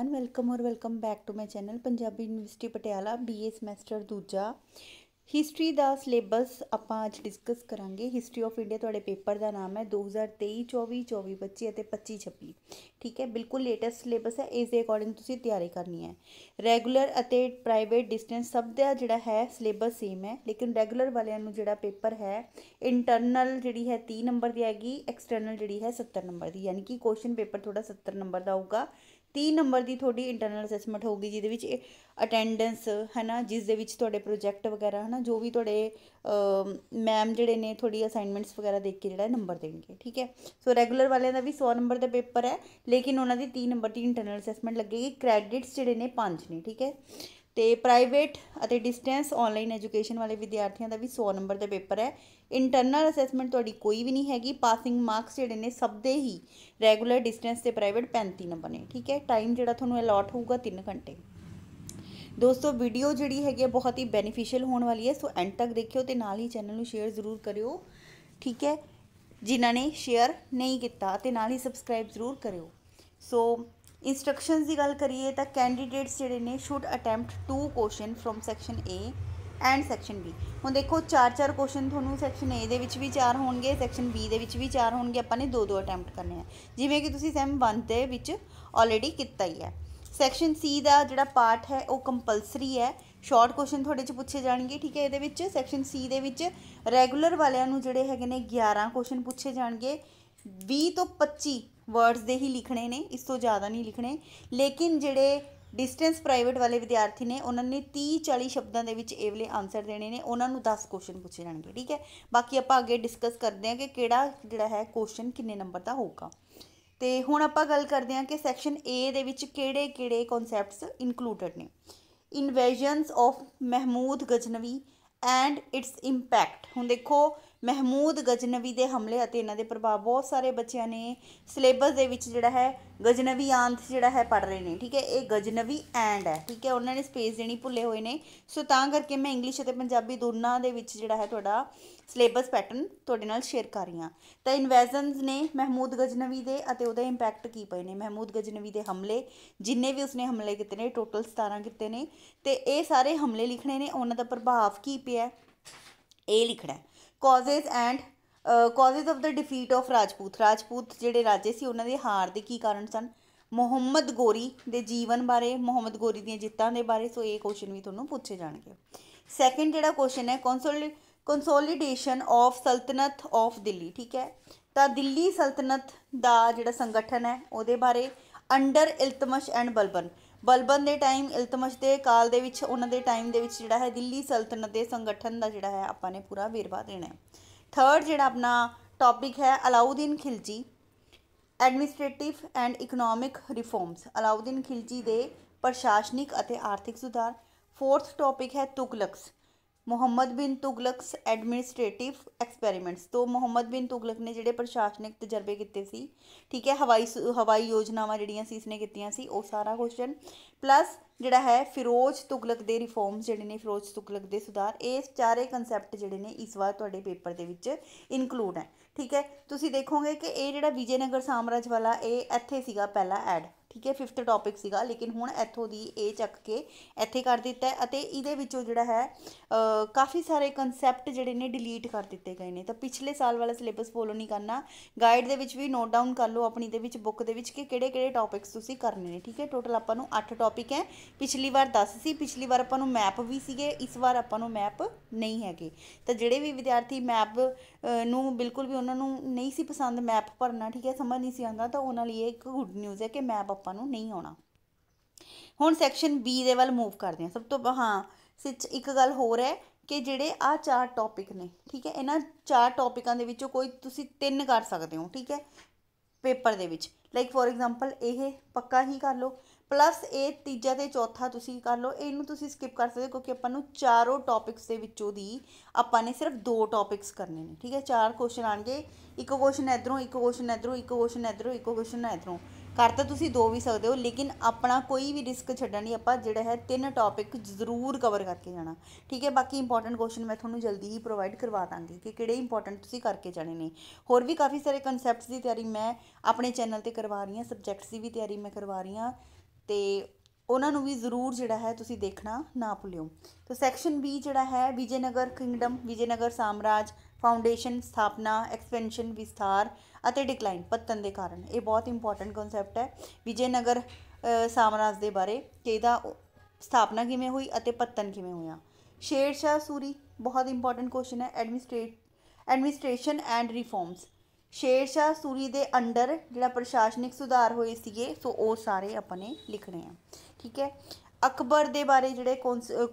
everyone welcome और welcome back to my channel Punjabi university Patiala BA semester ਦੂਜਾ history ਦਾ syllabus ਆਪਾਂ ਅੱਜ ਡਿਸਕਸ ਕਰਾਂਗੇ ਹਿਸਟਰੀ ਆਫ ਇੰਡੀਆ ਤੁਹਾਡੇ ਪੇਪਰ ਦਾ ਨਾਮ ਹੈ 2023 24 24 25 ਅਤੇ 25 26 ਠੀਕ ਹੈ ਬਿਲਕੁਲ ਲੇਟੈਸਟ ਸਿਲੇਬਸ ਹੈ ਇਸ ਦੇ ਅਕੋਰਡਿੰਗ ਤੁਸੀਂ ਤਿਆਰੀ ਕਰਨੀ ਹੈ ਰੈਗੂਲਰ ਅਤੇ ਪ੍ਰਾਈਵੇਟ ਡਿਸਟੈਂਸ ਸਭ ਦਾ ਜਿਹੜਾ ਹੈ ਸਿਲੇਬਸ ਸੇਮ ਹੈ ਲੇਕਿਨ ਰੈਗੂਲਰ ਵਾਲਿਆਂ ਨੂੰ ਜਿਹੜਾ ਪੇਪਰ ਹੈ ਇੰਟਰਨਲ ਜਿਹੜੀ ਹੈ 30 ਨੰਬਰ ਦੀ ਆਏਗੀ ਐਕਸਟਰਨਲ ਜਿਹੜੀ ਹੈ 70 ਨੰਬਰ ਦੀ ਯਾਨੀ ਕਿ ਕੁਐਸਚਨ ਪੇਪਰ ਥੋੜਾ 70 ਨੰਬਰ ਦਾ ਹੋਊਗਾ 30 ਨੰਬਰ ਦੀ ਤੁਹਾਡੀ ਇੰਟਰਨਲ ਅਸੈਸਮੈਂਟ ਹੋਊਗੀ ਜਿਹਦੇ ਵਿੱਚ ਅਟੈਂਡੈਂਸ ਹੈ ਨਾ ਜਿਸ ਦੇ ਵਿੱਚ ਤੁਹਾਡੇ ਪ੍ਰੋਜੈਕਟ ਵਗੈਰਾ ਹੈ ਨਾ ਜੋ ਵੀ ਤੁਹਾਡੇ ਮੈਮ ਜਿਹੜੇ ਨੇ ਤੁਹਾਡੀ ਅਸਾਈਨਮੈਂਟਸ ਵਗੈਰਾ ਦੇਖ ਕੇ ਜਿਹੜਾ ਨੰਬਰ ਦੇਣਗੇ ਠੀਕ ਹੈ ਸੋ ਰੈਗੂਲਰ ਵਾਲਿਆਂ ਦਾ ਵੀ 100 ਨੰਬਰ ਦਾ ਪੇਪਰ ਹੈ ਲੇਕਿਨ ਉਹਨਾਂ ਦੀ 30 ਨੰਬਰ ਦੀ ਇੰਟਰਨਲ ਅਸੈਸਮੈਂਟ ਲੱਗੇਗੀ ਕ੍ਰੈਡਿਟਸ ਜਿਹੜੇ ਨੇ 5 ਨੇ ਠੀਕ ਹੈ ਤੇ ਪ੍ਰਾਈਵੇਟ ਅਤੇ ਡਿਸਟੈਂਸ ਆਨਲਾਈਨ ਐਜੂਕੇਸ਼ਨ ਵਾਲੇ ਵਿਦਿਆਰਥੀਆਂ ਦਾ ਵੀ 100 ਨੰਬਰ ਦਾ ਪੇਪਰ ਹੈ ਇੰਟਰਨਲ ਅਸੈਸਮੈਂਟ ਤੁਹਾਡੀ ਕੋਈ ਵੀ ਨਹੀਂ ਹੈਗੀ ਪਾਸਿੰਗ ਮਾਰਕਸ ਜਿਹੜੇ ਨੇ ਸਭ ਦੇ ਹੀ ਰੈਗੂਲਰ ਡਿਸਟੈਂਸ ਤੇ ਪ੍ਰਾਈਵੇਟ 35 ਨੰਬਰ ਨੇ ਠੀਕ ਹੈ ਟਾਈਮ ਜਿਹੜਾ ਤੁਹਾਨੂੰ ਅਲਾਟ ਹੋਊਗਾ 3 ਘੰਟੇ ਦੋਸਤੋ ਵੀਡੀਓ ਜਿਹੜੀ ਹੈਗੀ ਹੈ ਬਹੁਤ ਹੀ ਬੈਨੀਫੀਸ਼ੀਅਲ ਹੋਣ ਵਾਲੀ ਹੈ ਸੋ ਐਂਡ ਤੱਕ ਦੇਖਿਓ ਤੇ ਨਾਲ ਹੀ ਚੈਨਲ ਨੂੰ ਸ਼ੇਅਰ ਜ਼ਰੂਰ ਕਰਿਓ ਠੀਕ ਹੈ ਜਿਨ੍ਹਾਂ ਨੇ ਸ਼ੇਅਰ ਨਹੀਂ ਕੀਤਾ ਤੇ ਨਾਲ ਹੀ ਸਬਸਕ੍ਰਾਈਬ ਜ਼ਰੂਰ ਕਰਿਓ ਸੋ ਇਨਸਟਰਕਸ਼ਨਸ ਦੀ ਗੱਲ ਕਰੀਏ ਤਾਂ ਕੈਂਡੀਡੇਟਸ ਜਿਹੜੇ ਨੇ should attempt two question from section A and section B ਹੁਣ ਦੇਖੋ ਚਾਰ ਚਾਰ ਕੁਐਸਚਨ ਤੁਹਾਨੂੰ ਸੈਕਸ਼ਨ A ਦੇ ਵਿੱਚ ਵੀ ਚਾਰ ਹੋਣਗੇ ਸੈਕਸ਼ਨ B ਦੇ ਵਿੱਚ ਵੀ ਚਾਰ ਹੋਣਗੇ ਆਪਾਂ ਨੇ ਦੋ ਦੋ ਅਟੈਂਪਟ ਕਰਨੇ ਆ ਜਿਵੇਂ ਕਿ ਤੁਸੀਂ ਸੈਮ 1 ਦੇ ਵਿੱਚ ਆਲਰੇਡੀ ਕੀਤਾ ਹੀ ਹੈ ਸੈਕਸ਼ਨ C ਦਾ ਜਿਹੜਾ ਪਾਰਟ ਹੈ ਉਹ ਕੰਪਲਸਰੀ ਹੈ ਸ਼ਾਰਟ ਕੁਐਸਚਨ ਤੁਹਾਡੇ ਚ ਪੁੱਛੇ ਜਾਣਗੇ ਠੀਕ ਹੈ ਇਹਦੇ ਵਿੱਚ ਸੈਕਸ਼ਨ C ਦੇ ਵਿੱਚ ਰੈਗੂਲਰ ਵਾਲਿਆਂ ਨੂੰ ਜਿਹੜੇ ਹੈਗੇ ਨੇ 11 ਕੁਐਸਚਨ ਪੁੱਛੇ ਜਾਣਗੇ 20 ਤੋਂ 25 ਵਰਡਸ ਦੇ ਹੀ ਲਿਖਣੇ ਨੇ ਇਸ ਤੋਂ ਜ਼ਿਆਦਾ ਨਹੀਂ ਲਿਖਣੇ ਲੇਕਿਨ ਜਿਹੜੇ ਡਿਸਟੈਂਸ ਪ੍ਰਾਈਵੇਟ ਵਾਲੇ ਵਿਦਿਆਰਥੀ ਨੇ ਉਹਨਾਂ ਨੇ 30 40 ਸ਼ਬਦਾਂ ਦੇ ਵਿੱਚ ਇਹ ਵਾਲੇ ਆਨਸਰ ਦੇਣੇ ਨੇ ਉਹਨਾਂ ਨੂੰ 10 ਕੁਐਸਚਨ ਪੁੱਛੇ ਜਾਣਗੇ ਠੀਕ ਹੈ ਬਾਕੀ ਆਪਾਂ ਅੱਗੇ ਡਿਸਕਸ ਕਰਦੇ ਹਾਂ ਕਿ ਕਿਹੜਾ ਜਿਹੜਾ ਹੈ ਕੁਐਸਚਨ ਕਿੰਨੇ ਨੰਬਰ ਦਾ ਹੋਊਗਾ ਤੇ ਹੁਣ ਆਪਾਂ ਗੱਲ ਕਰਦੇ ਹਾਂ ਕਿ ਸੈਕਸ਼ਨ A ਦੇ ਵਿੱਚ ਕਿਹੜੇ-ਕਿਹੜੇ ਕਨਸੈਪਟਸ ਇਨਕਲੂਡਡ ਨੇ invasions of Mahmud Ghaznavi and its impact ਹੁਣ ਦੇਖੋ ਮਹਿਮੂਦ ਗਜਨਵੀ ਦੇ ਹਮਲੇ ਅਤੇ ਇਹਨਾਂ ਦੇ ਪ੍ਰਭਾਵ ਬਹੁਤ ਸਾਰੇ ਬੱਚਿਆਂ ਨੇ ਸਿਲੇਬਸ ਦੇ ਵਿੱਚ ਜਿਹੜਾ ਹੈ ਗਜਨਵੀ ਆਂਤ ਜਿਹੜਾ ਹੈ ਪੜ ਰਹੇ ਨੇ ਠੀਕ ਹੈ ਇਹ ਗਜਨਵੀ ਐਂਡ ਹੈ ਠੀਕ ਹੈ ਉਹਨਾਂ ਨੇ ਸਪੇਸ ਦੇਣੀ ਭੁੱਲੇ ਹੋਏ ਨੇ ਸੋ ਤਾਂ ਕਰਕੇ ਮੈਂ ਇੰਗਲਿਸ਼ ਅਤੇ ਪੰਜਾਬੀ ਦੋਨਾਂ ਦੇ ਵਿੱਚ ਜਿਹੜਾ ਹੈ ਤੁਹਾਡਾ ਸਿਲੇਬਸ ਪੈਟਰਨ ਤੁਹਾਡੇ ਨਾਲ ਸ਼ੇਅਰ ਕਰ ਰਹੀ ਹਾਂ ਤਾਂ ਇਨਵੈਜ਼ਨਸ ਨੇ ਮਹਿਮੂਦ ਗਜਨਵੀ ਦੇ ਅਤੇ ਉਹਦਾ ਇੰਪੈਕਟ ਕੀ ਪਏ ਨੇ ਮਹਿਮੂਦ ਗਜਨਵੀ ਦੇ ਹਮਲੇ ਜਿੰਨੇ ਵੀ ਉਸਨੇ ਹਮਲੇ ਕੀਤੇ ਨੇ ਟੋਟਲ 17 ਕੀਤੇ ਨੇ ਤੇ ਇਹ ਸਾਰੇ ਹਮਲੇ ਲਿਖਣੇ ਨੇ ਉਹਨਾਂ ਦਾ ਪ੍ਰਭਾਵ ਕੀ ਪਿਆ ਇਹ ਲਿਖਣਾ causes and causes of the defeat of Rajput Rajput ਜਿਹੜੇ ਰਾਜੇ ਸੀ ਉਹਨਾਂ ਦੇ ਹਾਰ ਦੇ ਕੀ ਕਾਰਨ ਸਨ ਮੁਹੰਮਦ ਗੋਰੀ ਦੇ ਜੀਵਨ ਬਾਰੇ ਮੁਹੰਮਦ ਗੋਰੀ ਦੀਆਂ ਜਿੱਤਾਂ ਦੇ ਬਾਰੇ ਸੋ ਇਹ ਕੁਐਸਚਨ ਵੀ ਤੁਹਾਨੂੰ ਪੁੱਛੇ ਜਾਣਗੇ ਸੈਕੰਡ ਜਿਹੜਾ ਕੁਐਸਚਨ ਹੈ consoli consolidation of Sultanate of Delhi ਠੀਕ ਹੈ ਤਾਂ ਦਿੱਲੀ ਸਲਤਨਤ ਦਾ ਜਿਹੜਾ ਸੰਗਠਨ ਹੈ ਉਹਦੇ ਬਾਰੇ ਅੰਡਰ ਇਲਤਮਸ਼ ਐਂਡ ਬਲਬਨ ਬਲਬਨ ਦੇ ਟਾਈਮ ਇਲਤਮਸ਼ ਦੇ ਕਾਲ ਦੇ ਵਿੱਚ ਉਹਨਾਂ ਦੇ ਟਾਈਮ ਦੇ ਵਿੱਚ ਜਿਹੜਾ ਹੈ ਦਿੱਲੀ ਸਲਤਨਤ ਦੇ ਸੰਗਠਨ ਦਾ ਜਿਹੜਾ ਹੈ ਆਪਾਂ ਨੇ ਪੂਰਾ ਵੇਰਵਾ ਦੇਣਾ ਹੈ ਥਰਡ ਜਿਹੜਾ ਆਪਣਾ ਟੌਪਿਕ ਹੈ Alauddin Khilji administrative and economic reforms Alauddin Khilji ਦੇ ਪ੍ਰਸ਼ਾਸਨਿਕ ਅਤੇ ਆਰਥਿਕ ਸੁਧਾਰ ਫੋਰਥ ਟੌਪਿਕ ਹੈ ਤੁਗਲਕਸ ਮੁਹੰਮਦ ਬਿਨ ਤੁਗਲਕਸ ਐਡਮਿਨਿਸਟ੍ਰੇਟਿਵ ਐਕਸਪੈਰੀਮੈਂਟਸ ਤੋਂ ਮੁਹੰਮਦ ਬਿਨ ਤੁਗਲਕ ਨੇ ਜਿਹੜੇ ਪ੍ਰਸ਼ਾਸਨਿਕ ਤਜਰਬੇ ਕੀਤੇ ਸੀ ਠੀਕ ਹੈ ਹਵਾਈ ਹਵਾਈ ਯੋਜਨਾਵਾਂ ਜਿਹੜੀਆਂ ਸੀ ਇਸਨੇ ਕੀਤੀਆਂ ਸੀ ਉਹ ਸਾਰਾ ਕੁਐਸਚਨ ਪਲੱਸ ਜਿਹੜਾ ਹੈ ਫਿਰੋਜ਼ ਤੁਗਲਕ ਦੇ ਰਿਫਾਰਮਸ ਜਿਹੜੇ ਨੇ ਫਿਰੋਜ਼ ਤੁਗਲਕ ਦੇ ਸੁਧਾਰ ਇਹ ਚਾਰੇ ਕਨਸੈਪਟ ਜਿਹੜੇ ਨੇ ਇਸ ਵਾਰ ਤੁਹਾਡੇ ਪੇਪਰ ਦੇ ਵਿੱਚ ਇਨਕਲੂਡ ਹੈ ਠੀਕ ਹੈ ਤੁਸੀਂ ਦੇਖੋਗੇ ਕਿ ਇਹ ਜਿਹੜਾ ਵਿਜੇਨਗਰ ਸਾਮਰਾਜ ਵਾਲਾ ਇਹ ਇੱਥੇ ਸੀਗਾ ਪਹਿਲਾ ਐਡ ਠੀਕ ਹੈ ਫਿਫਥ ਟੌਪਿਕ ਸੀਗਾ ਲੇਕਿਨ ਹੁਣ ਇੱਥੋਂ ਦੀ ਇਹ ਚੱਕ ਕੇ ਇੱਥੇ ਕਰ ਦਿੱਤਾ ਅਤੇ ਇਹਦੇ ਵਿੱਚੋਂ ਜਿਹੜਾ ਹੈ ਕਾਫੀ ਸਾਰੇ ਕਨਸੈਪਟ ਜਿਹੜੇ ਨੇ ਡਿਲੀਟ ਕਰ ਦਿੱਤੇ ਗਏ ਨੇ ਤਾਂ ਪਿਛਲੇ ਸਾਲ ਵਾਲਾ ਸਿਲੇਬਸ ਫੋਲੋ ਨਹੀਂ ਕਰਨਾ ਗਾਈਡ ਦੇ ਵਿੱਚ ਵੀ ਨੋਟ ਡਾਊਨ ਕਰ ਲਓ ਆਪਣੀ ਦੇ ਵਿੱਚ ਬੁੱਕ ਦੇ ਵਿੱਚ ਕਿ ਕਿਹੜੇ ਕਿਹੜੇ ਟੌਪਿਕਸ ਤੁਸੀਂ ਕਰਨੇ ਨੇ ਠੀਕ ਹੈ ਟੋਟਲ ਆਪਾਂ ਨੂੰ 8 ਟੌਪਿਕ ਹੈ ਪਿਛਲੀ ਵਾਰ 10 ਸੀ ਪਿਛਲੀ ਵਾਰ ਆਪਾਂ ਨੂੰ ਮੈਪ ਵੀ ਸੀਗੇ ਇਸ ਵਾਰ ਆਪਾਂ ਨੂੰ ਮੈਪ ਨਹੀਂ ਹੈਗੇ ਤਾਂ ਜਿਹੜੇ ਵੀ ਵਿਦਿਆਰਥੀ ਮੈਪ ਨੂੰ ਬਿਲਕੁਲ ਵੀ ਉਹਨਾਂ ਨੂੰ ਨਹੀਂ ਸੀ ਪਸੰਦ ਮੈਪ ਭਰਨਾ ਠੀਕ ਹੈ ਸਮਝ ਨਹੀਂ ਸੀ ਆਉਂਦਾ ਤਾਂ ਉਹਨਾਂ ਲਈ ਇਹ ਇੱਕ ਗੁੱਡ ਨਿਊਜ਼ ਹੈ ਕਿ ਮੈਪ ਆਪਾਂ ਨੂੰ ਨਹੀਂ ਆਉਣਾ ਹੁਣ ਸੈਕਸ਼ਨ ਬੀ ਦੇ ਵੱਲ ਮੂਵ ਕਰਦੇ ਹਾਂ ਸਭ ਤੋਂ ਹਾਂ ਸਿੱਚ ਇੱਕ ਗੱਲ ਹੋਰ ਹੈ ਕਿ ਜਿਹੜੇ ਆ ਚਾਰ ਟੌਪਿਕ ਨੇ ਠੀਕ ਹੈ ਇਹਨਾਂ ਚਾਰ ਟੌਪਿਕਾਂ ਦੇ ਵਿੱਚੋਂ ਕੋਈ ਤੁਸੀਂ ਤਿੰਨ ਕਰ ਸਕਦੇ ਹੋ ਠੀਕ ਹੈ ਪੇਪਰ ਦੇ ਵਿੱਚ ਲਾਈਕ ਫੋਰ ਐਗਜ਼ਾਮਪਲ ਇਹ ਪੱਕਾ ਹੀ ਕਰ ਲਓ ਪਲੱਸ ਇਹ ਤੀਜਾ ਤੇ ਚੌਥਾ ਤੁਸੀਂ ਕਰ ਲਓ ਇਹਨੂੰ ਤੁਸੀਂ ਸਕਿਪ ਕਰ ਸਕਦੇ ਕਿਉਂਕਿ ਆਪਾਂ ਨੂੰ ਚਾਰੋਂ ਟੌਪਿਕਸ ਦੇ ਵਿੱਚੋਂ ਦੀ ਆਪਾਂ ਨੇ ਸਿਰਫ ਦੋ ਟੌਪਿਕਸ ਕਰਨੇ ਨੇ ਠੀਕ ਹੈ ਚਾਰ ਕੁਐਸਚਨ ਆਣਗੇ ਇੱਕ ਕੁਐਸਚਨ ਇਧਰੋਂ ਇੱਕ ਕੁਐਸਚਨ ਇਧਰੋਂ ਇੱਕ ਕੁਐਸਚਨ ਇਧਰੋਂ ਇੱਕ ਕੁਐਸਚਨ ਇਧਰੋਂ ਕਰ ਤਾਂ ਤੁਸੀਂ ਦੋ ਵੀ ਸਕਦੇ ਹੋ ਲੇਕਿਨ ਆਪਣਾ ਕੋਈ ਵੀ ਰਿਸਕ ਛੱਡਣ ਨਹੀਂ ਆਪਾਂ ਜਿਹੜਾ ਹੈ ਤਿੰਨ ਟੌਪਿਕ ਜ਼ਰੂਰ ਕਵਰ ਕਰਕੇ ਜਾਣਾ ਠੀਕ ਹੈ ਬਾਕੀ ਇੰਪੋਰਟੈਂਟ ਕੁਐਸਚਨ ਮੈਂ ਤੁਹਾਨੂੰ ਜਲਦੀ ਹੀ ਪ੍ਰੋਵਾਈਡ ਕਰਵਾ ਦਾਂਗੀ ਕਿ ਕਿਹੜੇ ਇੰਪੋਰਟੈਂਟ ਤੁਸੀਂ ਕਰਕੇ ਜਾਣੇ ਨੇ ਹੋਰ ਵੀ ਕਾਫੀ ਸਾਰੇ ਕਨਸੈਪਟਸ ਦੀ ਤਿਆਰੀ ਮੈਂ ਆਪਣੇ ਚੈਨਲ ਤੇ ਕਰਵਾ ਰਹੀ ਹਾਂ ਸਬਜੈਕਟਸ ਦੀ ਵੀ ਤਿਆਰੀ ਮੈਂ ਕਰਵਾ ਰਹੀ ਹਾਂ ਤੇ ਉਹਨਾਂ ਨੂੰ ਵੀ ਜ਼ਰੂਰ ਜਿਹੜਾ ਹੈ ਤੁਸੀਂ ਦੇਖਣਾ ਨਾ ਭੁੱਲਿਓ ਤਾਂ ਸੈਕਸ਼ਨ ਬੀ ਜਿਹੜਾ ਹੈ ਵਿਜੇਨਗਰ ਕਿੰਗਡਮ ਵਿਜੇਨਗਰ ਸਾਮਰਾਜ ਫਾਊਂਡੇਸ਼ਨ ਸਥਾਪਨਾ ਐਕਸਪੈਂਸ਼ਨ ਵਿਸਥਾਰ ਅਤੇ ਡਿਕਲਾਈਨ ਪਤਨ ਦੇ ਕਾਰਨ ਇਹ ਬਹੁਤ ਇੰਪੋਰਟੈਂਟ ਕਨਸੈਪਟ ਹੈ ਵਿਜੇਨਗਰ ਸਾਮਰਾਜ ਦੇ ਬਾਰੇ ਕਿ ਇਹਦਾ ਸਥਾਪਨਾ ਕਿਵੇਂ ਹੋਈ ਅਤੇ ਪਤਨ ਕਿਵੇਂ ਹੋਇਆ ਸ਼ੇਰ ਸ਼ਾਹ ਸੂਰੀ ਬਹੁਤ ਇੰਪੋਰਟੈਂਟ ਕੁਐਸਚਨ ਹੈ ਐਡਮਿਨਿਸਟ੍ਰੇਟ ਐਡਮਿਨਿਸਟ੍ਰੇਸ਼ਨ ਐਂਡ ਰਿਫਾਰਮਸ ਸ਼ੇਰ ਸ਼ਾਹ ਸੂਰੀ ਦੇ ਅੰਡਰ ਜਿਹੜਾ ਪ੍ਰਸ਼ਾਸਨਿਕ ਸੁਧਾਰ ਹੋਏ ਸੀਗੇ ਸੋ ਉਹ ਸਾਰੇ ਆਪਾਂ ਨੇ ਲਿਖਣੇ ਆ ਠੀਕ ਹੈ ਅਕਬਰ ਦੇ ਬਾਰੇ ਜਿਹੜੇ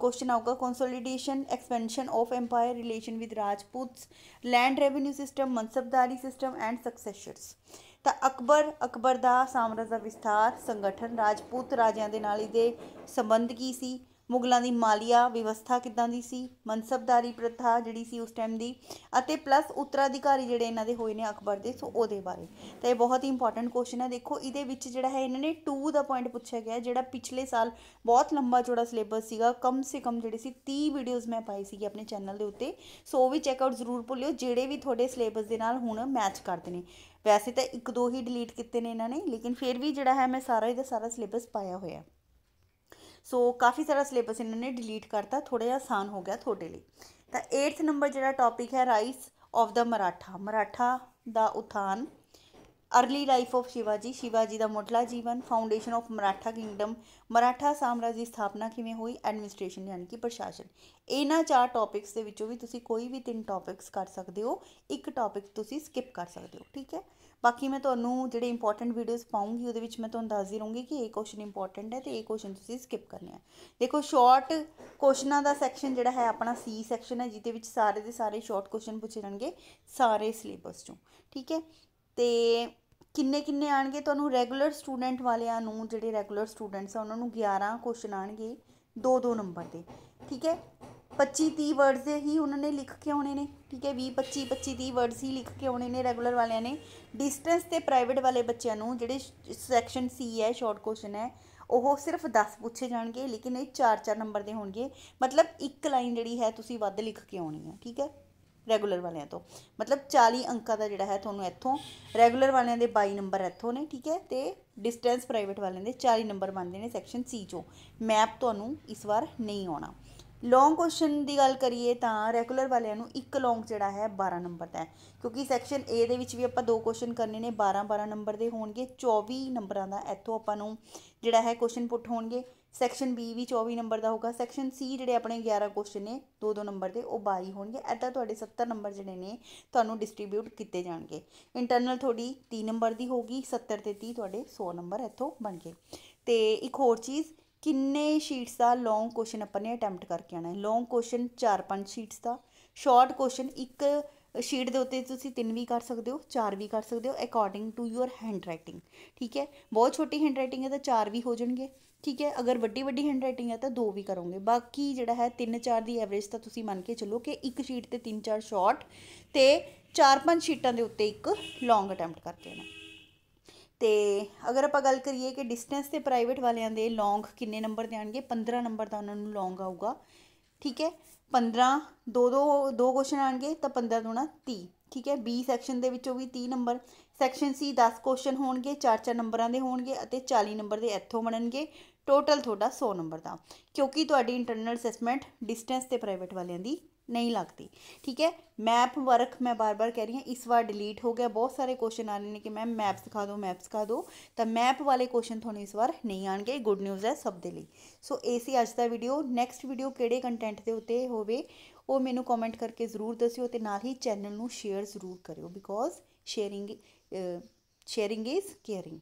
ਕੁਐਸਚਨ ਆਊਗਾ consolidation expansion of empire relation with Rajputs land revenue system Mansabdari system and successors ਤਾਂ ਅਕਬਰ ਅਕਬਰ ਦਾ ਸਾਮਰਾਜ ਦਾ ਵਿਸਥਾਰ ਸੰਗਠਨ ਰਾਜਪੂਤ ਰਾਜਿਆਂ ਦੇ ਨਾਲ ਇਹਦੇ ਸੰਬੰਧ ਕੀ ਸੀ ਮੁਗਲਾਂ ਦੀ ਮਾਲੀਆ ਵਿਵਸਥਾ ਕਿੱਦਾਂ ਦੀ ਸੀ ਮਨਸਬਦਾਰੀ ਪ੍ਰਥਾ ਜਿਹੜੀ ਸੀ ਉਸ ਟਾਈਮ ਦੀ ਅਤੇ ਪਲੱਸ ਉੱਤਰਾਧਿਕਾਰੀ ਜਿਹੜੇ ਇਹਨਾਂ ਦੇ ਹੋਏ ਨੇ ਅਕਬਰ ਦੇ ਸੋ ਉਹਦੇ ਬਾਰੇ ਤਾਂ ਇਹ ਬਹੁਤ ਹੀ ਇੰਪੋਰਟੈਂਟ ਕੁਐਸਚਨ ਹੈ ਦੇਖੋ ਇਹਦੇ ਵਿੱਚ ਜਿਹੜਾ ਹੈ ਇਹਨਾਂ ਨੇ 2 ਦਾ ਪੁਆਇੰਟ ਪੁੱਛਿਆ ਗਿਆ ਜਿਹੜਾ ਪਿਛਲੇ ਸਾਲ ਬਹੁਤ ਲੰਬਾ ਚੌੜਾ ਸਿਲੇਬਸ ਸੀਗਾ ਕਮ ਸੇ ਕਮ ਜਿਹੜੇ ਸੀ 30 ਵੀਡੀਓਜ਼ ਮੈਂ ਪਾਈ ਸੀ ਆਪਣੇ ਚੈਨਲ ਦੇ ਉੱਤੇ ਸੋ ਉਹ ਵੀ ਚੈੱਕ ਆਊਟ ਜ਼ਰੂਰ ਭੁੱਲਿਓ ਜਿਹੜੇ ਵੀ ਤੁਹਾਡੇ ਸਿਲੇਬਸ ਦੇ ਨਾਲ ਹੁਣ ਮੈਚ ਕਰਦੇ ਨੇ ਵੈਸੇ ਤਾਂ ਇੱਕ ਦੋ ਹੀ ਡਿਲੀਟ ਕੀਤੇ ਨੇ ਇਹਨਾਂ ਨੇ ਲੇਕਿਨ ਫਿਰ ਵੀ ਜਿਹੜਾ ਹੈ ਮੈਂ ਸਾਰਾ ਇਹਦਾ ਸਾਰਾ ਸਿਲੇਬਸ ਪਾਇਆ ਹੋਇਆ ਸੋ ਕਾਫੀ ਸਾਰਾ ਸਿਲੇਬਸ ਇਹਨਾਂ ਨੇ ਡਿਲੀਟ ਕਰਤਾ ਥੋੜਾ ਜਿਹਾ ਆਸਾਨ ਹੋ ਗਿਆ ਤੁਹਾਡੇ ਲਈ ਤਾਂ 8th ਨੰਬਰ ਜਿਹੜਾ ਟੌਪਿਕ ਹੈ rise of the Maratha Maratha ਦਾ ਉਥਾਨ early life of Shivaji Shivaji ਦਾ ਮੁੱਢਲਾ ਜੀਵਨ foundation of Maratha kingdom Maratha ਸਾਮਰਾਜ ਦੀ ਸਥਾਪਨਾ ਕਿਵੇਂ ਹੋਈ ਐਡਮਿਨਿਸਟ੍ਰੇਸ਼ਨ ਯਾਨੀ ਕਿ ਪ੍ਰਸ਼ਾਸਨ ਇਹਨਾਂ ਚਾਰ ਟੌਪਿਕਸ ਦੇ ਵਿੱਚੋਂ ਵੀ ਤੁਸੀਂ ਕੋਈ ਵੀ ਤਿੰਨ ਟੌਪਿਕਸ ਕਰ ਸਕਦੇ ਹੋ ਇੱਕ ਟੌਪਿਕ ਤੁਸੀਂ ਸਕਿਪ ਕਰ ਸਕਦੇ ਹੋ ਠੀਕ ਹੈ ਬਾਕੀ ਮੈਂ ਤੁਹਾਨੂੰ ਜਿਹੜੇ ਇੰਪੋਰਟੈਂਟ ਵੀਡੀਓਜ਼ ਪਾਉਂਗੀ ਉਹਦੇ ਵਿੱਚ ਮੈਂ ਤੁਹਾਨੂੰ ਦੱਸਦੀ ਰਹੂੰਗੀ ਕਿ ਇਹ ਕੁਐਸਚਨ ਇੰਪੋਰਟੈਂਟ ਹੈ ਤੇ ਇਹ ਕੁਐਸਚਨ ਤੁਸੀਂ ਸਕਿਪ ਕਰਨੇ ਆ ਦੇਖੋ ਸ਼ਾਰਟ ਕੁਐਸਚਨਾਂ ਦਾ ਸੈਕਸ਼ਨ ਜਿਹੜਾ ਹੈ ਆਪਣਾ ਸੀ ਸੈਕਸ਼ਨ ਹੈ ਜਿਹਦੇ ਵਿੱਚ ਸਾਰੇ ਦੇ ਸਾਰੇ ਸ਼ਾਰਟ ਕੁਐਸਚਨ ਪੁੱਛੇ ਜਾਣਗੇ ਸਾਰੇ ਸਿਲੇਬਸ ਚੋਂ ਠੀਕ ਹੈ ਤੇ ਕਿੰਨੇ ਕਿੰਨੇ ਆਣਗੇ ਤੁਹਾਨੂੰ ਰੈਗੂਲਰ ਸਟੂਡੈਂਟ ਵਾਲਿਆਂ ਨੂੰ ਜਿਹੜੇ ਰੈਗੂਲਰ ਸਟੂਡੈਂਟਸ ਆ ਉਹਨਾਂ ਨੂੰ 11 ਕੁਐਸਚਨ ਆਣਗੇ 2 2 ਨੰਬਰ ਦੇ ਠੀਕ ਹੈ 25 30 ਵਰਡਸ ਦੇ ਹੀ ਉਹਨਾਂ ਨੇ ਲਿਖ ਕੇ ਆਉਣੇ ਨੇ ਠੀਕ ਹੈ 20 25 25 30 ਵਰਡਸ ਹੀ ਲਿਖ ਕੇ ਆਉਣੇ ਨੇ ਰੈਗੂਲਰ ਵਾਲਿਆਂ ਨੇ ਡਿਸਟੈਂਸ ਤੇ ਪ੍ਰਾਈਵੇਟ ਵਾਲੇ ਬੱਚਿਆਂ ਨੂੰ ਜਿਹੜੇ ਸੈਕਸ਼ਨ ਸੀ ਹੈ ਸ਼ਾਰਟ ਕੁਐਸਚਨ ਹੈ ਉਹ ਸਿਰਫ 10 ਪੁੱਛੇ ਜਾਣਗੇ ਲੇਕਿਨ ਇਹ 4-4 ਨੰਬਰ ਦੇ ਹੋਣਗੇ ਮਤਲਬ ਇੱਕ ਲਾਈਨ ਜਿਹੜੀ ਹੈ ਤੁਸੀਂ ਵੱਧ ਲਿਖ ਕੇ ਆਉਣੀ ਹੈ ਠੀਕ ਹੈ ਰੈਗੂਲਰ ਵਾਲਿਆਂ ਤੋਂ ਮਤਲਬ 40 ਅੰਕਾਂ ਦਾ ਜਿਹੜਾ ਹੈ ਤੁਹਾਨੂੰ ਇੱਥੋਂ ਰੈਗੂਲਰ ਵਾਲਿਆਂ ਦੇ 22 ਨੰਬਰ ਇੱਥੋਂ ਨੇ ਠੀਕ ਹੈ ਤੇ ਡਿਸਟੈਂਸ ਪ੍ਰਾਈਵੇਟ ਵਾਲਿਆਂ ਦੇ 40 ਨੰਬਰ ਬਣਦੇ ਨੇ ਸੈਕਸ਼ਨ ਸੀ ਚੋਂ ਮੈਪ ਤੁਹਾਨੂੰ ਇਸ ਵਾਰ ਨਹੀਂ ਆਉਣਾ ਲੌਂਗ ਕੁਐਸਚਨ ਦੀ ਗੱਲ ਕਰੀਏ ਤਾਂ ਰੈਗੂਲਰ ਵਾਲਿਆਂ ਨੂੰ ਇੱਕ ਲੌਂਗ ਜਿਹੜਾ ਹੈ 12 ਨੰਬਰ ਦਾ ਹੈ ਕਿਉਂਕਿ ਸੈਕਸ਼ਨ A ਦੇ ਵਿੱਚ ਵੀ ਆਪਾਂ ਦੋ ਕੁਐਸਚਨ ਕਰਨੇ ਨੇ 12 12 ਨੰਬਰ ਦੇ ਹੋਣਗੇ 24 ਨੰਬਰਾਂ ਦਾ ਇੱਥੋਂ ਆਪਾਂ ਨੂੰ ਜਿਹੜਾ ਹੈ ਕੁਐਸਚਨ ਪੁੱਟ ਹੋਣਗੇ ਸੈਕਸ਼ਨ ਬੀ ਵੀ 24 ਨੰਬਰ ਦਾ ਹੋਗਾ ਸੈਕਸ਼ਨ ਸੀ ਜਿਹੜੇ ਆਪਣੇ 11 ਕੁਐਸਚਨ ਨੇ ਦੋ ਦੋ ਨੰਬਰ ਦੇ ਉਹ 22 ਹੋਣਗੇ ਐਦਾਂ ਤੁਹਾਡੇ 70 ਨੰਬਰ ਜਿਹੜੇ ਨੇ ਤੁਹਾਨੂੰ ਡਿਸਟ੍ਰੀਬਿਊਟ ਕੀਤੇ ਜਾਣਗੇ ਇੰਟਰਨਲ ਤੁਹਾਡੀ 30 ਨੰਬਰ ਦੀ ਹੋਗੀ 70 ਤੇ 30 ਤੁਹਾਡੇ 100 ਨੰਬਰ ਇੱਥੋਂ ਬਣ ਗਏ ਤੇ ਇੱਕ ਹੋਰ ਚੀਜ਼ ਕਿੰਨੇ ਸ਼ੀਟਸ ਦਾ ਲੌਂਗ ਕੁਐਸਚਨ ਆਪਾਂ ਨੇ ਅਟੈਂਪਟ ਕਰਕੇ ਆਣਾ ਹੈ ਲੌਂਗ ਕੁਐਸਚਨ 4-5 ਸ਼ੀਟਸ ਦਾ ਸ਼ਾਰਟ ਕੁਐਸਚਨ ਇੱਕ ਸ਼ੀਟ ਦੇ ਉੱਤੇ ਤੁਸੀਂ ਤਿੰਨ ਵੀ ਕਰ ਸਕਦੇ ਹੋ ਚਾਰ ਵੀ ਕਰ ਸਕਦੇ ਹੋ according to your handwriting ਠੀਕ ਹੈ ਬਹੁਤ ਛੋਟੀ ਹੈਂਡ ਰਾਈਟਿੰਗ ਹੈ ਤਾਂ ਚਾਰ ਵੀ ਹੋ ਜਾਣਗੇ ਠੀਕ ਹੈ ਅਗਰ ਵੱਡੀ ਵੱਡੀ ਹੈਂਡ ਰਾਈਟਿੰਗ ਹੈ ਤਾਂ ਦੋ ਵੀ ਕਰੋਗੇ ਬਾਕੀ ਜਿਹੜਾ ਹੈ ਤਿੰਨ ਚਾਰ ਦੀ ਐਵਰੇਜ ਤਾਂ ਤੁਸੀਂ ਮੰਨ ਕੇ ਚੱਲੋ ਕਿ ਇੱਕ ਸ਼ੀਟ ਤੇ ਤਿੰਨ ਚਾਰ ਸ਼ਾਰਟ ਤੇ ਚਾਰ ਪੰਜ ਸ਼ੀਟਾਂ ਦੇ ਉੱਤੇ ਇੱਕ ਲੌਂਗ ਅਟੈਂਪਟ ਕਰਦੇ ਦੇਣਾ ਤੇ ਅਗਰ ਆਪਾਂ ਗੱਲ ਕਰੀਏ ਕਿ ਡਿਸਟੈਂਸ ਤੇ ਪ੍ਰਾਈਵੇਟ ਵਾਲਿਆਂ ਦੇ ਲੌਂਗ ਕਿੰਨੇ ਨੰਬਰ ਦੇ ਆਣਗੇ 15 ਨੰਬਰ ਦਾ ਉਹਨਾਂ ਨੂੰ ਲੌਂਗ ਆਊਗਾ ਠੀਕ ਹੈ 15 ਦੋ ਦੋ ਦੋ ਕੁਐਸਚਨ ਆਣਗੇ ਤਾਂ 15 2 30 ਠੀਕ ਹੈ ਬੀ ਸੈਕਸ਼ਨ ਦੇ ਵਿੱਚੋਂ ਵੀ 30 ਨੰਬਰ ਸੈਕਸ਼ਨ ਸੀ 10 ਕੁਐਸਚਨ ਹੋਣਗੇ 4-4 ਨੰਬਰਾਂ ਦੇ ਹੋਣਗੇ ਅਤੇ 40 ਨੰਬਰ ਦੇ ਇੱਥੋਂ ਬਣਨਗੇ ਟੋਟਲ ਤੁਹਾਡਾ 100 ਨੰਬਰ ਦਾ ਕਿਉਂਕਿ ਤੁਹਾਡੀ ਇੰਟਰਨਲ ਅਸੈਸਮੈਂਟ ਡਿਸਟੈਂਸ ਤੇ ਪ੍ਰਾਈਵੇਟ ਵਾਲਿਆਂ ਦੀ ਨਹੀਂ ਲੱਗਦੀ ਠੀਕ ਹੈ ਮੈਪ ਵਰਕ ਮੈਂ ਬਾਰ-ਬਾਰ ਕਹਿ ਰਹੀ ਹਾਂ ਇਸ ਵਾਰ ਡਿਲੀਟ ਹੋ ਗਿਆ ਬਹੁਤ ਸਾਰੇ ਕੁਐਸਚਨ ਆ ਰਹੇ ਨੇ ਕਿ ਮੈਮ ਮੈਪ ਸਿਖਾ ਦਿਓ ਮੈਪ ਸਿਖਾ ਦਿਓ ਤਾਂ ਮੈਪ ਵਾਲੇ ਕੁਐਸਚਨ ਤੁਹਾਨੂੰ ਇਸ ਵਾਰ ਨਹੀਂ ਆਣਗੇ ਗੁੱਡ ਨਿਊਜ਼ ਹੈ ਸਭ ਦੇ ਲਈ ਸੋ ਇਹ ਸੀ ਅੱਜ ਦਾ ਵੀਡੀਓ ਨੈਕਸਟ ਵੀਡੀਓ ਕਿਹੜੇ ਕੰਟੈਂਟ ਦੇ ਉੱਤੇ ਹੋਵੇ ਉਹ ਮੈਨੂੰ ਕਮੈਂਟ ਕਰਕੇ ਜ਼ਰੂਰ ਦੱਸਿਓ ਤੇ ਨਾਲ ਹੀ ਚੈਨਲ ਨੂੰ ਸ਼ੇਅਰ ਜ਼ਰੂਰ ਕਰਿਓ because sharing sharing is caring